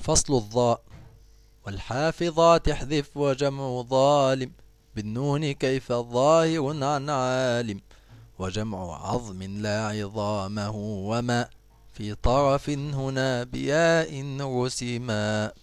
فصل الضاء والحافظات احذف وجمع ظالم بالنون كيف ظاهر عن عالم وجمع عظم لا عظامه وما في طرف هنا بياء رسما